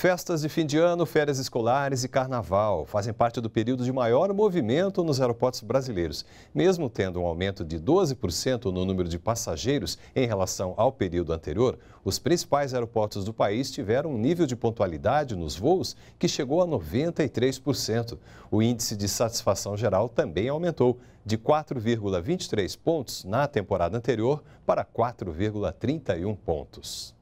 Festas de fim de ano, férias escolares e carnaval fazem parte do período de maior movimento nos aeroportos brasileiros. Mesmo tendo um aumento de 12% no número de passageiros em relação ao período anterior, os principais aeroportos do país tiveram um nível de pontualidade nos voos que chegou a 93%. O índice de satisfação geral também aumentou, de 4,23 pontos na temporada anterior para 4,31 pontos.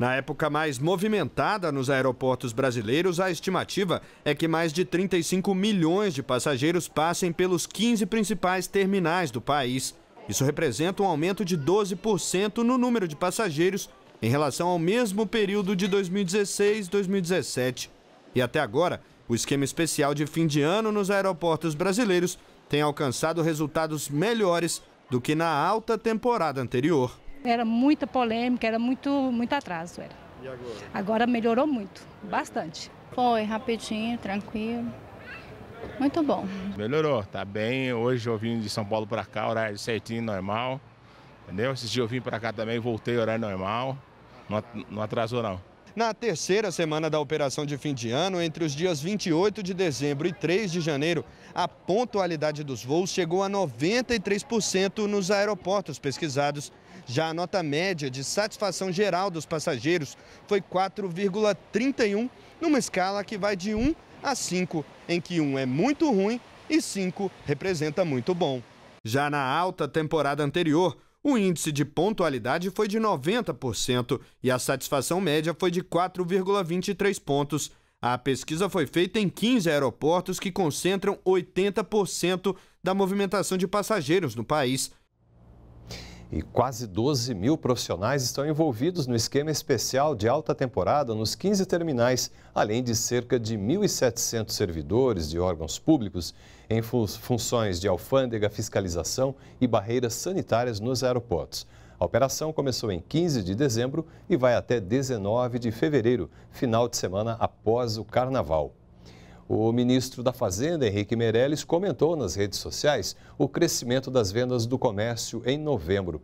Na época mais movimentada nos aeroportos brasileiros, a estimativa é que mais de 35 milhões de passageiros passem pelos 15 principais terminais do país. Isso representa um aumento de 12% no número de passageiros em relação ao mesmo período de 2016-2017. E até agora, o esquema especial de fim de ano nos aeroportos brasileiros tem alcançado resultados melhores do que na alta temporada anterior. Era muita polêmica, era muito, muito atraso. Era. E agora? Agora melhorou muito, bastante. Foi rapidinho, tranquilo. Muito bom. Melhorou, tá bem. Hoje eu vim de São Paulo para cá, horário certinho, normal. Entendeu? Esses dias eu vim para cá também, voltei horário normal. Não atrasou, não. Na terceira semana da operação de fim de ano, entre os dias 28 de dezembro e 3 de janeiro, a pontualidade dos voos chegou a 93% nos aeroportos pesquisados já a nota média de satisfação geral dos passageiros foi 4,31, numa escala que vai de 1 a 5, em que 1 é muito ruim e 5 representa muito bom. Já na alta temporada anterior, o índice de pontualidade foi de 90% e a satisfação média foi de 4,23 pontos. A pesquisa foi feita em 15 aeroportos que concentram 80% da movimentação de passageiros no país e quase 12 mil profissionais estão envolvidos no esquema especial de alta temporada nos 15 terminais, além de cerca de 1.700 servidores de órgãos públicos em funções de alfândega, fiscalização e barreiras sanitárias nos aeroportos. A operação começou em 15 de dezembro e vai até 19 de fevereiro, final de semana após o Carnaval. O ministro da Fazenda, Henrique Meirelles, comentou nas redes sociais o crescimento das vendas do comércio em novembro.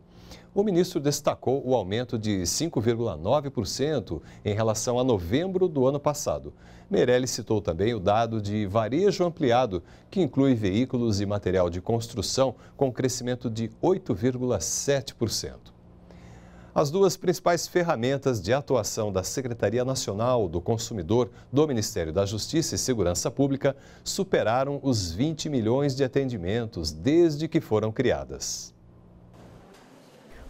O ministro destacou o aumento de 5,9% em relação a novembro do ano passado. Meirelles citou também o dado de varejo ampliado, que inclui veículos e material de construção, com crescimento de 8,7%. As duas principais ferramentas de atuação da Secretaria Nacional do Consumidor do Ministério da Justiça e Segurança Pública superaram os 20 milhões de atendimentos desde que foram criadas.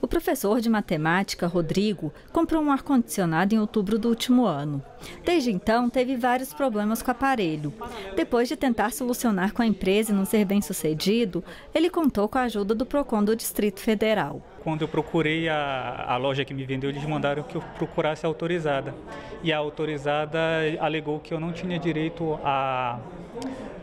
O professor de matemática, Rodrigo, comprou um ar-condicionado em outubro do último ano. Desde então, teve vários problemas com o aparelho. Depois de tentar solucionar com a empresa e não ser bem sucedido, ele contou com a ajuda do PROCON do Distrito Federal quando eu procurei a, a loja que me vendeu, eles mandaram que eu procurasse a autorizada. E a autorizada alegou que eu não tinha direito a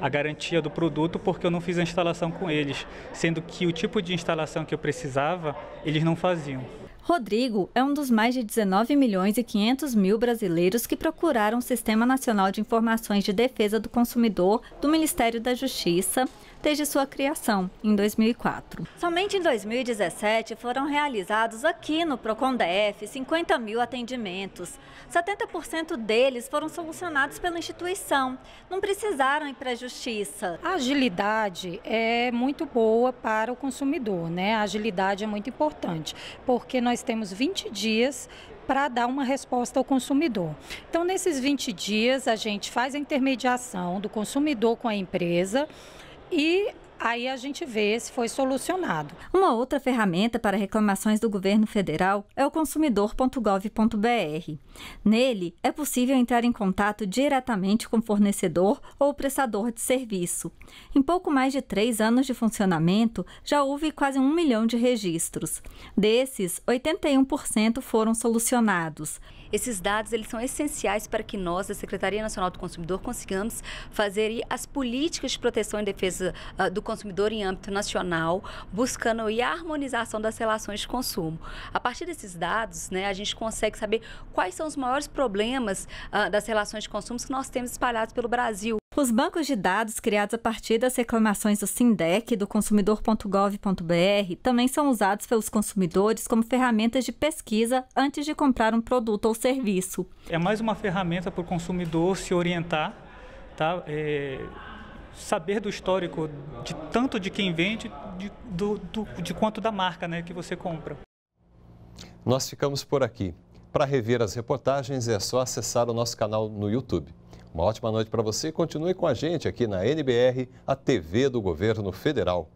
a garantia do produto porque eu não fiz a instalação com eles, sendo que o tipo de instalação que eu precisava, eles não faziam. Rodrigo é um dos mais de 19 milhões e 500 mil brasileiros que procuraram o Sistema Nacional de Informações de Defesa do Consumidor do Ministério da Justiça desde sua criação, em 2004. Somente em 2017 foram realizados aqui no Procon DF 50 mil atendimentos. 70% deles foram solucionados pela instituição, não precisaram ir para a justiça. A agilidade é muito boa para o consumidor, né? A agilidade é muito importante, porque nós nós temos 20 dias para dar uma resposta ao consumidor. Então, nesses 20 dias, a gente faz a intermediação do consumidor com a empresa e aí a gente vê se foi solucionado. Uma outra ferramenta para reclamações do governo federal é o consumidor.gov.br. Nele, é possível entrar em contato diretamente com o fornecedor ou prestador de serviço. Em pouco mais de três anos de funcionamento, já houve quase um milhão de registros. Desses, 81% foram solucionados. Esses dados eles são essenciais para que nós, da Secretaria Nacional do Consumidor, consigamos fazer as políticas de proteção e defesa uh, do consumidor em âmbito nacional, buscando a harmonização das relações de consumo. A partir desses dados, né, a gente consegue saber quais são os maiores problemas uh, das relações de consumo que nós temos espalhados pelo Brasil. Os bancos de dados criados a partir das reclamações do SINDEC e do consumidor.gov.br também são usados pelos consumidores como ferramentas de pesquisa antes de comprar um produto ou serviço. É mais uma ferramenta para o consumidor se orientar, tá? É, saber do histórico de tanto de quem vende, de, do, do, de quanto da marca né, que você compra. Nós ficamos por aqui. Para rever as reportagens é só acessar o nosso canal no YouTube. Uma ótima noite para você. Continue com a gente aqui na NBR, a TV do Governo Federal.